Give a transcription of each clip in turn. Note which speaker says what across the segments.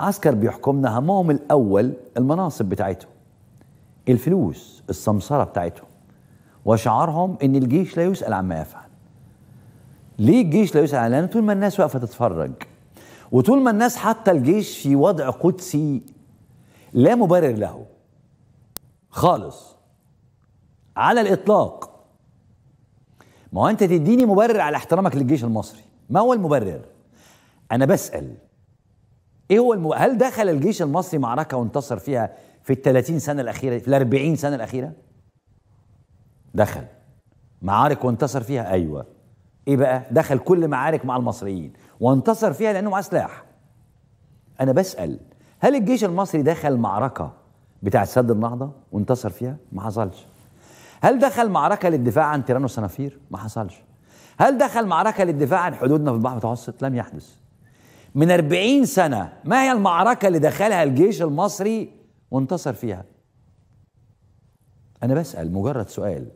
Speaker 1: عسكر بيحكمنا همهم الأول المناصب بتاعتهم الفلوس السمسرة بتاعتهم وشعارهم إن الجيش لا يسأل عما يفعل ليه الجيش لا يسأل لأن طول ما الناس واقفة تتفرج وطول ما الناس حتى الجيش في وضع قدسي لا مبرر له خالص على الإطلاق ما هو أنت تديني مبرر على احترامك للجيش المصري ما هو المبرر أنا بسأل ايه هو المو... هل دخل الجيش المصري معركه وانتصر فيها في ال 30 سنه الاخيره في ال 40 سنه الاخيره دخل معارك وانتصر فيها ايوه ايه بقى دخل كل معارك مع المصريين وانتصر فيها لانه معاه سلاح انا بسال هل الجيش المصري دخل معركه بتاع سد النهضه وانتصر فيها ما حصلش هل دخل معركه للدفاع عن تيران وصنافير ما حصلش هل دخل معركه للدفاع عن حدودنا في البحر المتوسط لم يحدث من 40 سنة ما هي المعركة اللي دخلها الجيش المصري وانتصر فيها أنا بسأل مجرد سؤال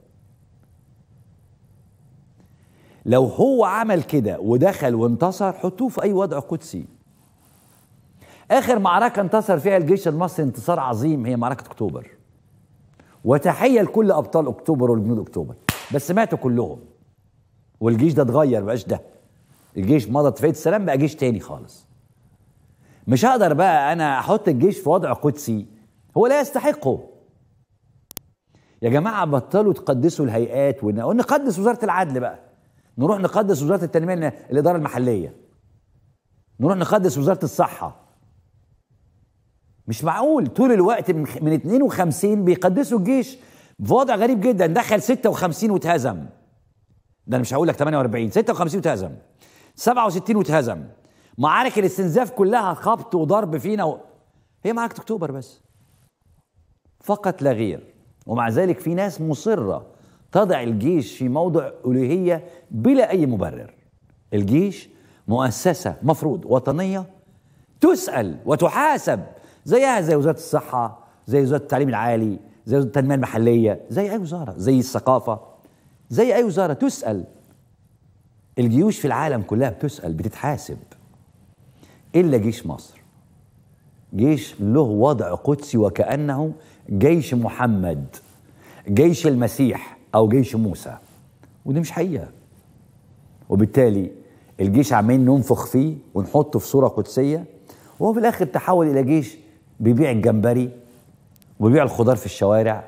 Speaker 1: لو هو عمل كده ودخل وانتصر حطوه في أي وضع قدسي آخر معركة انتصر فيها الجيش المصري انتصار عظيم هي معركة أكتوبر وتحية لكل أبطال أكتوبر والجنود أكتوبر بس ماتوا كلهم والجيش ده اتغير بقاش ده الجيش مضى اتفاقيه السلام بقى جيش تاني خالص مش هقدر بقى انا احط الجيش في وضع قدسي هو لا يستحقه يا جماعه بطلوا تقدسوا الهيئات ونقدس وزاره العدل بقى نروح نقدس وزاره التنميه الاداره المحليه نروح نقدس وزاره الصحه مش معقول طول الوقت من من 52 بيقدسوا الجيش في وضع غريب جدا دخل 56 وتهزم ده انا مش هقول لك 48 56 وتهزم 67 واتهزم معارك الاستنزاف كلها خبط وضرب فينا و... هي معركه اكتوبر بس فقط لا غير ومع ذلك في ناس مصره تضع الجيش في موضع الوهيه بلا اي مبرر الجيش مؤسسه مفروض وطنيه تسال وتحاسب زيها زي وزاره الصحه زي وزاره التعليم العالي زي وزاره التنميه المحليه زي اي وزاره زي الثقافه زي اي وزاره تسال الجيوش في العالم كلها بتسأل بتتحاسب إلا جيش مصر جيش له وضع قدسي وكأنه جيش محمد جيش المسيح أو جيش موسى ودي مش حقيقة وبالتالي الجيش عمالين ننفخ فيه ونحطه في صورة قدسية وهو في الآخر تحول إلى جيش بيبيع الجمبري وبيبيع الخضار في الشوارع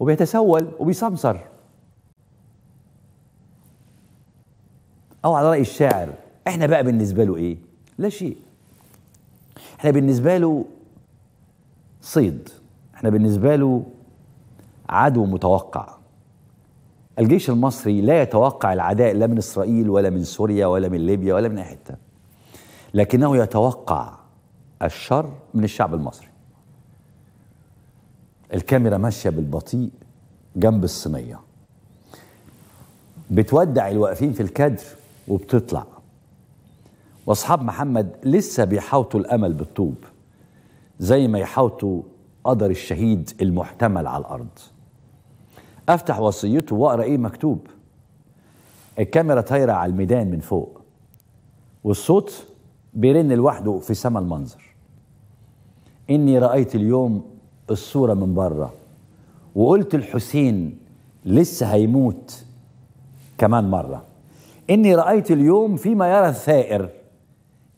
Speaker 1: وبيتسول وبيسمسر أو على رأي الشاعر إحنا بقى بالنسبة له إيه؟ لا شيء إحنا بالنسبة له صيد إحنا بالنسبة له عدو متوقع الجيش المصري لا يتوقع العداء لا من إسرائيل ولا من سوريا ولا من ليبيا ولا من أي حتة لكنه يتوقع الشر من الشعب المصري الكاميرا ماشية بالبطيء جنب الصينية بتودع الواقفين في الكادر وبتطلع واصحاب محمد لسه بيحاوطوا الامل بالطوب زي ما يحاوطوا قدر الشهيد المحتمل على الارض افتح وصيته واقرا ايه مكتوب الكاميرا طايره على الميدان من فوق والصوت بيرن لوحده في سما المنظر اني رايت اليوم الصوره من بره وقلت الحسين لسه هيموت كمان مره إني رأيت اليوم فيما يرى الثائر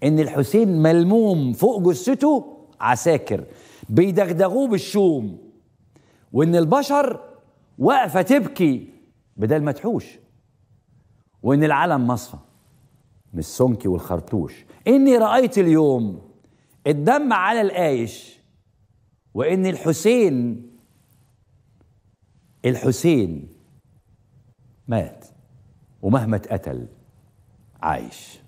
Speaker 1: إن الحسين ملموم فوق جثته عساكر بيدغدغوه بالشوم وإن البشر واقفة تبكي بدل ما تحوش وإن العلم مصفى من السنكي والخرطوش إني رأيت اليوم الدم على القايش وإن الحسين الحسين مات ومهما اتقتل عايش